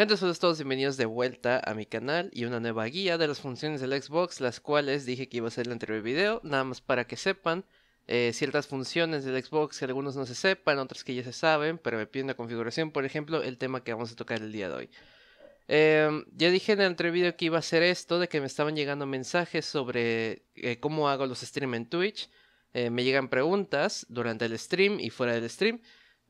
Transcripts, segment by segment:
Gente, a todos bienvenidos de vuelta a mi canal y una nueva guía de las funciones del Xbox, las cuales dije que iba a ser el anterior video, nada más para que sepan eh, ciertas funciones del Xbox que algunos no se sepan, otras que ya se saben, pero me piden la configuración, por ejemplo, el tema que vamos a tocar el día de hoy. Em, ya dije en el anterior video que iba a hacer esto, de que me estaban llegando mensajes sobre eh, cómo hago los streams en Twitch, eh, me llegan preguntas durante el stream y fuera del stream,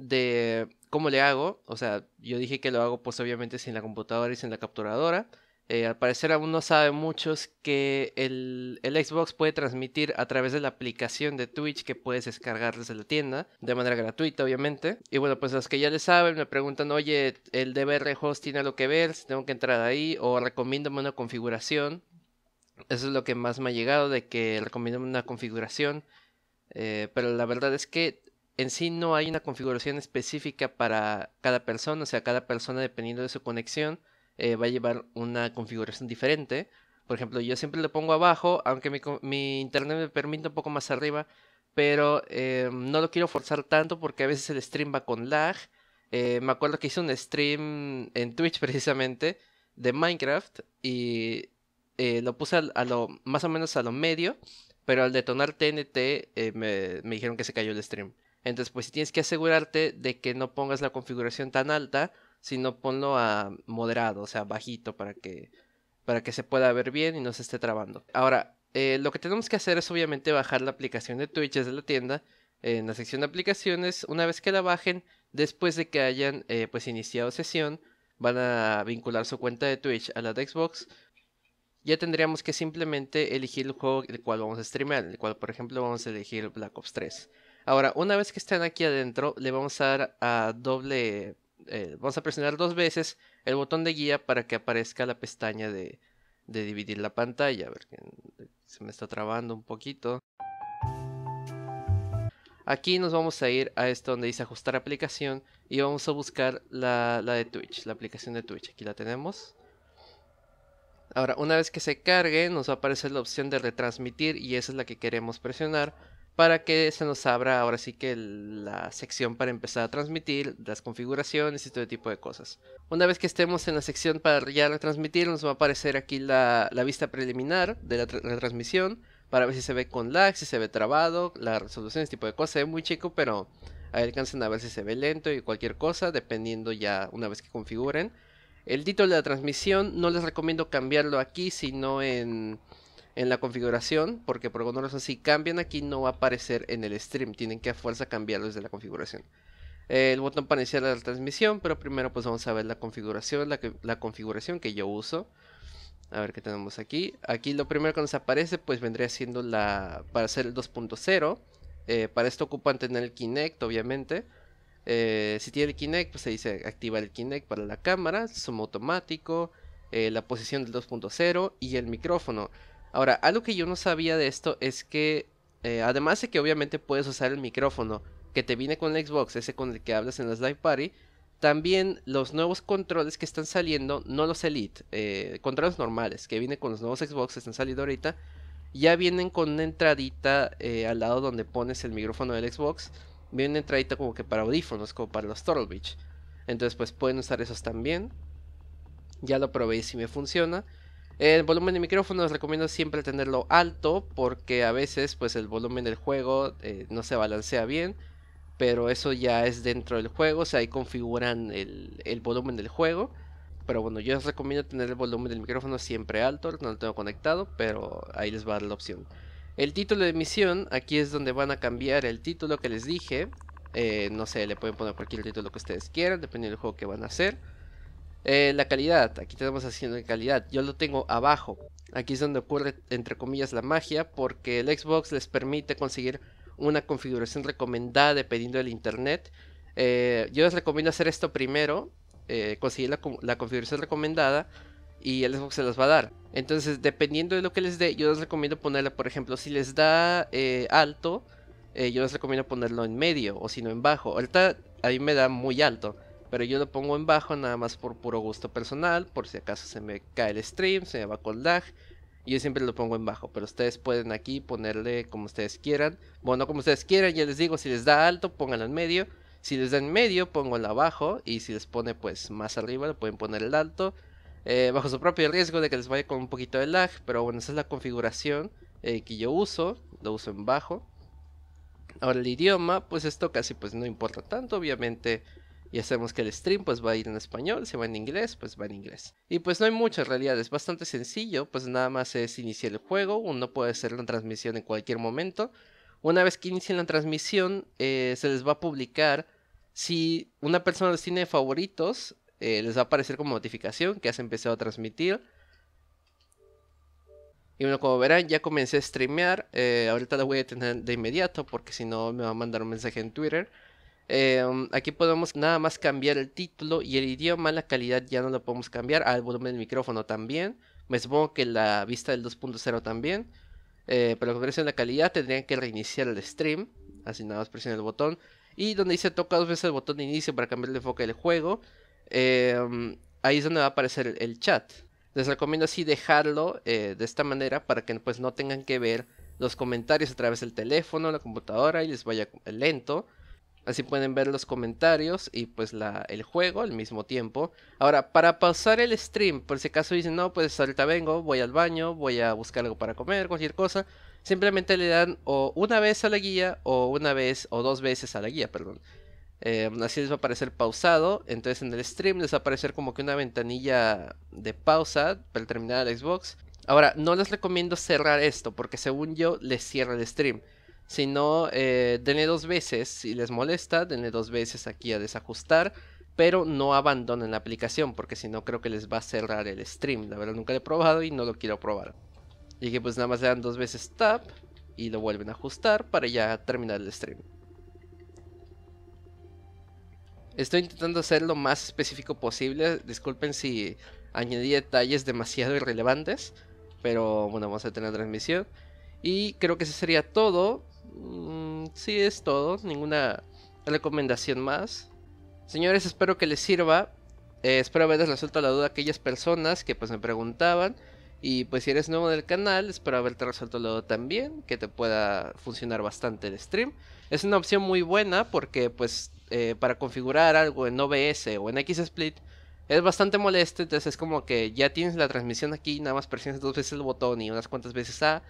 de cómo le hago. O sea, yo dije que lo hago pues obviamente sin la computadora y sin la capturadora. Eh, al parecer aún no saben muchos que el, Xbox puede transmitir a través de la aplicación de Twitch que puedes descargar desde la tienda, de manera gratuita obviamente. Y bueno, pues los que ya le saben me preguntan, oye, ¿el DVR host tiene algo que ver? Si tengo que entrar ahí o recomiéndame una configuración. Eso es lo que más me ha llegado, de que recomiéndame una configuración. Eh, pero la verdad es que en sí no hay una configuración específica para cada persona, o sea, cada persona dependiendo de su conexión eh, va a llevar una configuración diferente. Por ejemplo, yo siempre lo pongo abajo, aunque mi, internet me permite un poco más arriba, pero eh, no lo quiero forzar tanto porque a veces el stream va con lag. Eh, me acuerdo que hice un stream en Twitch precisamente de Minecraft y lo puse a, lo más o menos a lo medio, pero al detonar TNT me, dijeron que se cayó el stream. Entonces, pues si tienes que asegurarte de que no pongas la configuración tan alta, sino ponlo a moderado, o sea, bajito para que para que se pueda ver bien y no se esté trabando. Ahora, eh, lo que tenemos que hacer es obviamente bajar la aplicación de Twitch desde la tienda en la sección de aplicaciones. Una vez que la bajen, después de que hayan eh, pues, iniciado sesión, van a vincular su cuenta de Twitch a la de Xbox. Ya tendríamos que simplemente elegir el juego el cual vamos a streamear, el cual por ejemplo vamos a elegir Black Ops 3. Ahora, una vez que estén aquí adentro, le vamos a dar a doble. Eh, vamos a presionar dos veces el botón de guía para que aparezca la pestaña de, dividir la pantalla. A ver, eh, se me está trabando un poquito. Aquí nos vamos a ir a esto donde dice ajustar aplicación y vamos a buscar la, la de Twitch, la aplicación de Twitch. Aquí la tenemos. Ahora, una vez que se cargue, nos va a aparecer la opción de retransmitir y esa es la que queremos presionar para que se nos abra ahora sí que la sección para empezar a transmitir, las configuraciones y todo tipo de cosas. Una vez que estemos en la sección para ya retransmitir, nos va a aparecer aquí la, vista preliminar de la retransmisión para ver si se ve con lag, si se ve trabado, la resolución, este tipo de cosas. Es muy chico, pero ahí a ver si se ve lento y cualquier cosa, dependiendo ya una vez que configuren. El título de la transmisión no les recomiendo cambiarlo aquí, sino en en la configuración, porque por alguna razón si cambian aquí no va a aparecer en el stream, tienen que a fuerza cambiarlo desde la configuración. el botón para iniciar la transmisión, pero primero pues vamos a ver la configuración, la, que, la configuración que yo uso. A ver qué tenemos aquí. Aquí lo primero que nos aparece pues vendría siendo la para hacer el 2.0. Eh, para esto ocupan tener el Kinect obviamente. Eh, si tiene el Kinect pues se dice activa el Kinect para la cámara, zoom automático, eh, la posición del 2.0 y el micrófono. Ahora, algo que yo no sabía de esto es que, eh, además de que obviamente puedes usar el micrófono que te viene con el Xbox, ese con el que hablas en las Live Party, también los nuevos controles que están saliendo, no los Elite, eh, controles normales que vienen con los nuevos Xbox, están saliendo ahorita, ya vienen con una entradita eh, al lado donde pones el micrófono del Xbox, viene una entradita como que para audífonos, como para los Turtle Beach. Entonces pues pueden usar esos también. Ya lo probé y si me funciona. El volumen de les recomiendo siempre tenerlo alto porque a veces pues el volumen del juego eh, no se balancea bien, pero eso ya es dentro del juego, o sea, ahí configuran el, volumen del juego. Pero bueno, yo les recomiendo tener el volumen del micrófono siempre alto, no lo tengo conectado, pero ahí les va a dar la opción. El título de misión, aquí es donde van a cambiar el título que les dije. Eh, no sé, le pueden poner cualquier título que ustedes quieran, dependiendo del juego que van a hacer. Eh, la calidad, aquí tenemos haciendo en calidad, yo lo tengo abajo. Aquí es donde ocurre, entre comillas, la magia, porque el Xbox les permite conseguir una configuración recomendada dependiendo del internet. Eh, yo les recomiendo hacer esto primero, eh, conseguir la, configuración recomendada y el Xbox se las va a dar. Entonces, dependiendo de lo que les dé, yo les recomiendo ponerla, por ejemplo, si les da alto, yo les recomiendo ponerlo en medio o si no en bajo. Ahorita a mí me da muy alto. Pero yo lo pongo en bajo nada más por puro gusto personal, por si acaso se me cae el stream, se me va con lag. Yo siempre lo pongo en bajo, pero ustedes pueden aquí ponerle como ustedes quieran. Bueno, como ustedes quieran, ya les digo, si les da alto, pónganlo en medio. Si les da en medio, pongo el abajo. Y si les pone pues más arriba, lo pueden poner el alto. Eh, bajo su propio riesgo de que les vaya con un poquito de lag. Pero bueno, esa es la configuración eh, que yo uso. Lo uso en bajo. Ahora el idioma, pues esto casi pues no importa tanto. Obviamente y hacemos que el stream pues va a ir en español, si va en inglés, pues va en inglés. Y pues no hay muchas realidades, bastante sencillo, pues nada más es iniciar el juego, uno puede hacer la transmisión en cualquier momento. Una vez que inicien la transmisión, eh, se les va a publicar si una persona los tiene favoritos, eh, les va a aparecer como notificación que has empezado a transmitir. Y bueno, como verán, ya comencé a streamear. Eh, ahorita la voy a detener de inmediato porque si no me va a mandar un mensaje en Twitter. Em, aquí podemos nada más cambiar el título y el idioma, la calidad ya no lo podemos cambiar, al volumen del micrófono también, me supongo que la vista del 2.0 también, eh, pero con la calidad tendrían que reiniciar el stream, así nada más presiona el botón, y donde dice toca dos veces el botón de inicio para cambiar el enfoque del juego, em, ahí es donde va a aparecer el, chat. Les recomiendo así dejarlo eh, de esta manera para que pues no tengan que ver los comentarios a través del teléfono, la computadora y les vaya lento. Así pueden ver los comentarios y pues la, el juego al mismo tiempo. Ahora, para pausar el stream, por si acaso dicen, no, pues ahorita vengo, voy al baño, voy a buscar algo para comer, cualquier cosa. Simplemente le dan o una vez a la guía o una vez o dos veces a la guía, perdón. Em, así les va a aparecer pausado. Entonces en el stream les va a aparecer como que una ventanilla de pausa para terminar el Xbox. Ahora, no les recomiendo cerrar esto porque según yo les cierra el stream. Si no, eh, denle dos veces. Si les molesta, denle dos veces aquí a desajustar. Pero no abandonen la aplicación porque si no creo que les va a cerrar el stream. La verdad nunca lo he probado y no lo quiero probar. Y que pues nada más le dan dos veces tap y lo vuelven a ajustar para ya terminar el stream. Estoy intentando hacer lo más específico posible. Disculpen si añadí detalles demasiado irrelevantes. Pero bueno, vamos a tener transmisión. Y creo que eso sería todo. Si mm, sí, es todo. Ninguna recomendación más. Señores, espero que les sirva. Eh, espero haberles resuelto la duda a aquellas personas que pues me preguntaban. Y pues si eres nuevo del canal, espero haberte resuelto la duda también, que te pueda funcionar bastante el stream. Es una opción muy buena porque pues eh, para configurar algo en OBS o en XSplit es bastante molesto, entonces es como que ya tienes la transmisión aquí, nada más presionas dos veces el botón y unas cuantas veces A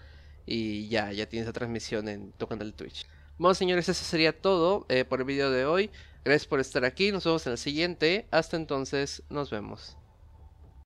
y ya, ya tienes la transmisión en tu canal de Twitch. Bueno, señores, eso sería todo eh, por el video de hoy. Gracias por estar aquí. Nos vemos en el siguiente. Hasta entonces, nos vemos.